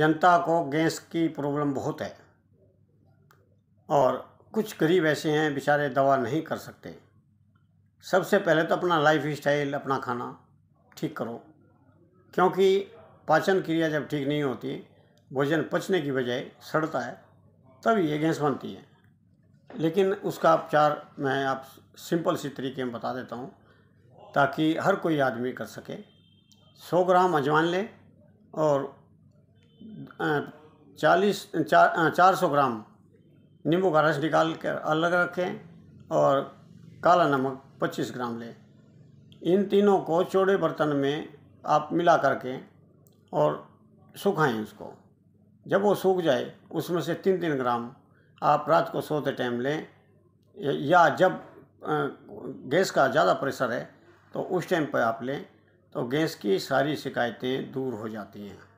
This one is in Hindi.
जनता को गैस की प्रॉब्लम बहुत है और कुछ गरीब ऐसे हैं बेचारे दवा नहीं कर सकते सबसे पहले तो अपना लाइफ स्टाइल अपना खाना ठीक करो क्योंकि पाचन क्रिया जब ठीक नहीं होती भोजन पचने की बजाय सड़ता है तब ये गैस बनती है लेकिन उसका उपचार मैं आप सिंपल सी तरीके में बता देता हूँ ताकि हर कोई आदमी कर सके 100 ग्राम अजवान लें और चालीस चार चार सौ ग्राम नींबू का रस निकाल कर अलग रखें और काला नमक पच्चीस ग्राम लें इन तीनों को चौड़े बर्तन में आप मिला करके और सुखाएं उसको जब वो सूख जाए उसमें से तीन तीन ग्राम आप रात को सोते टाइम लें या जब गैस का ज़्यादा प्रेशर है तो उस टाइम पर आप लें तो गैस की सारी शिकायतें दूर हो जाती हैं